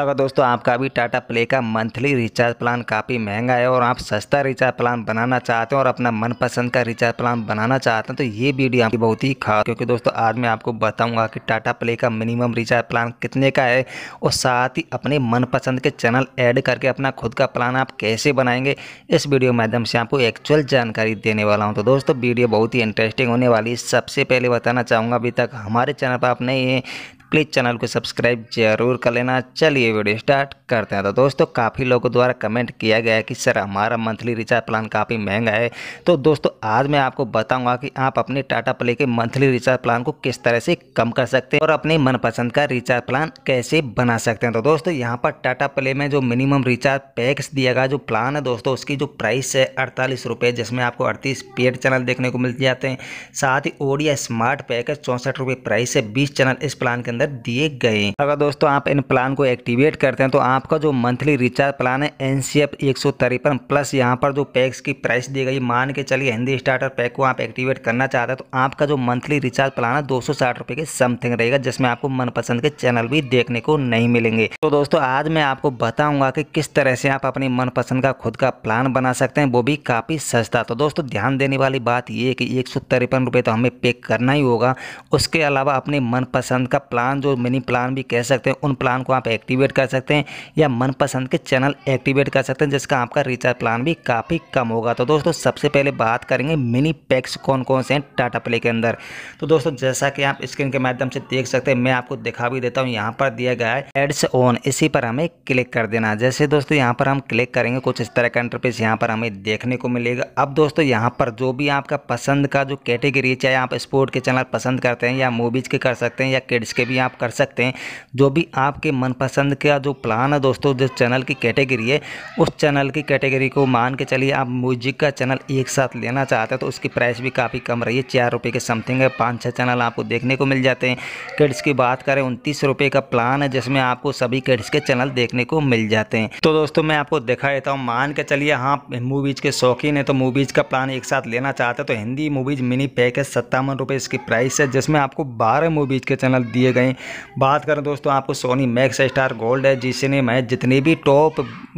अगर दोस्तों आपका भी टाटा प्ले का मंथली रिचार्ज प्लान काफ़ी महंगा है और आप सस्ता रिचार्ज प्लान बनाना चाहते हैं और अपना मनपसंद का रिचार्ज प्लान बनाना चाहते हैं तो ये वीडियो आपकी बहुत ही खास क्योंकि दोस्तों आज मैं आपको बताऊंगा कि टाटा प्ले का मिनिमम रिचार्ज प्लान कितने का है और साथ ही अपने मनपसंद के चैनल ऐड करके अपना खुद का प्लान आप कैसे बनाएंगे इस वीडियो माध्यम से आपको एक्चुअल जानकारी देने वाला हूँ तो दोस्तों वीडियो बहुत ही इंटरेस्टिंग होने वाली है सबसे पहले बताना चाहूँगा अभी तक हमारे चैनल पर आप नहीं हैं प्लीज़ चैनल को सब्सक्राइब जरूर कर लेना चलिए वीडियो स्टार्ट करते हैं तो दोस्तों काफ़ी लोगों द्वारा कमेंट किया गया है कि सर हमारा मंथली रिचार्ज प्लान काफ़ी महंगा है तो दोस्तों आज मैं आपको बताऊंगा कि आप अपने टाटा प्ले के मंथली रिचार्ज प्लान को किस तरह से कम कर सकते हैं और अपने मनपसंद का रिचार्ज प्लान कैसे बना सकते हैं तो दोस्तों यहाँ पर टाटा प्ले में जो मिनिमम रिचार्ज पैक्स दिया गया जो प्लान है दोस्तों उसकी जो प्राइस है अड़तालीस रुपये जिसमें आपको अड़तीस पेड चैनल देखने को मिल जाते हैं साथ ही ओडिया स्मार्ट पैकेज चौंसठ रुपये प्राइस है बीस चैनल इस प्लान के अंदर दिए गए अगर दोस्तों आप इन प्लान को एक्टिवेट करते हैं तो आपका जो मंथली रिचार्ज प्लान है एन सी एफ एक सौ तिरपन प्लस यहाँ पर जो पैक्स की प्राइस दी गई मान के चलिए हिंदी स्टार्टर पैक को आप एक्टिवेट करना चाहते हैं तो आपका जो मंथली रिचार्ज प्लान है दो सौ साठ रुपये के समथिंग रहेगा जिसमें आपको मनपसंद के चैनल भी देखने को नहीं मिलेंगे तो दोस्तों आज मैं आपको बताऊंगा कि किस तरह से आप अपनी मनपसंद का खुद का प्लान बना सकते हैं वो भी काफ़ी सस्ता तो दोस्तों ध्यान देने वाली बात ये कि एक सौ तिरपन रुपये तो हमें पे करना ही होगा उसके अलावा अपने मनपसंद का प्लान प्लान जो मिनी प्लान भी कह सकते हैं उन प्लान को आप एक्टिवेट कर सकते हैं या मनपसंद के चैनल एक्टिवेट कर सकते हैं जिसका आपका रिचार्ज प्लान भी काफ़ी कम होगा तो दोस्तों सबसे पहले बात करेंगे मिनी पैक्स कौन कौन से हैं टाटा प्ले के अंदर तो दोस्तों जैसा कि आप स्क्रीन के माध्यम से देख सकते हैं मैं आपको दिखा भी देता हूँ यहाँ पर दिया गया है एड्स ऑन इसी पर हमें क्लिक कर देना जैसे दोस्तों यहाँ पर हम क्लिक करेंगे कुछ इस तरह का इंटरफेस यहाँ पर हमें देखने को मिलेगा अब दोस्तों यहाँ पर जो भी आपका पसंद का जो कैटेगरी चाहे आप स्पोर्ट के चैनल पसंद करते हैं या मूवीज़ के कर सकते हैं या किड्स के भी भी आप कर सकते हैं जो भी आपके मनपसंद का जो प्लान है दोस्तों जिस चैनल की कैटेगरी है उस चैनल की कैटेगरी को मान के चलिए आप म्यूजिक का चैनल एक साथ लेना चाहते हैं तो उसकी प्राइस भी काफ़ी कम रही है चार रुपये के समथिंग है पाँच छः चैनल आपको देखने को मिल जाते हैं किड्स की बात करें उनतीस रुपये का प्लान है जिसमें आपको सभी किड्स के चैनल देखने को मिल जाते हैं तो दोस्तों मैं आपको दिखा देता हूँ मान के चलिए हाँ मूवीज़ के शौकीन है तो मूवीज़ का प्लान एक साथ लेना चाहते हैं तो हिंदी मूवीज़ मिनी पैकेज सत्तावन रुपये इसकी प्राइस है जिसमें आपको बारह मूवीज़ के चैनल दिए गए हैं बात करें दोस्तों आपको सोनी मैक्स स्टार गोल्ड है जिसने मैं जितने भी टॉप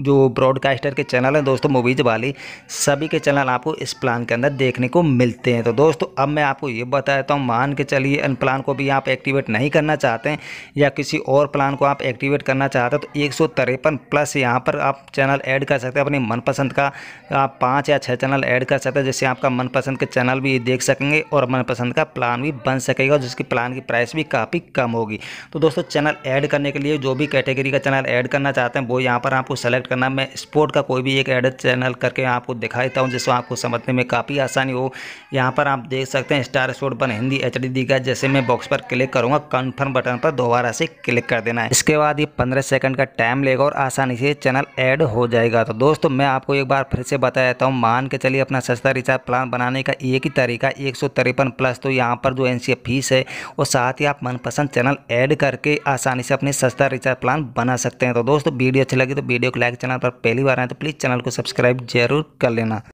जो ब्रॉडकास्टर के चैनल हैं दोस्तों मूवीज़ वाली सभी के चैनल आपको इस प्लान के अंदर देखने को मिलते हैं तो दोस्तों अब मैं आपको ये बताता देता हूँ मान के चलिए इन प्लान को भी आप एक्टिवेट नहीं करना चाहते या किसी और प्लान को आप एक्टिवेट करना चाहते हैं तो एक सौ तिरपन प्लस यहाँ पर आप चैनल ऐड कर सकते हैं अपने मनपसंद का आप पाँच या छः चैनल ऐड कर सकते हैं जिससे आपका मनपसंद के चैनल भी देख सकेंगे और मनपसंद का प्लान भी बन सकेगा जिसकी प्लान की प्राइस भी काफ़ी कम हो होगी तो दोस्तों चैनल ऐड करने के लिए जो भी कैटेगरी का चैनल ऐड करना चाहते हैं वो यहाँ पर आपको सेलेक्ट करना मैं स्पोर्ट का कोई भी एक एड चैनल करके आपको दिखा देता हूँ जिसको आपको समझने में काफ़ी आसानी हो यहाँ पर आप देख सकते हैं स्टार स्पोर्ट पर हिंदी एच डी जैसे मैं बॉक्स पर क्लिक करूँगा कन्फर्म बटन पर दोबारा से क्लिक कर देना है इसके बाद ये पंद्रह सेकेंड का टाइम लेगा और आसानी से चैनल ऐड हो जाएगा तो दोस्तों मैं आपको एक बार फिर से बता देता हूँ मान के चलिए अपना सस्ता रिचार्ज प्लान बनाने का एक ही तरीका एक प्लस तो यहाँ पर जो एन फीस है और साथ ही आप मनपसंद चैनल चैनल ऐड करके आसानी से अपने सस्ता रिचार्ज प्लान बना सकते हैं तो दोस्तों वीडियो अच्छी लगी तो वीडियो को लाइक चैनल पर पहली बार आए तो प्लीज़ चैनल को सब्सक्राइब जरूर कर लेना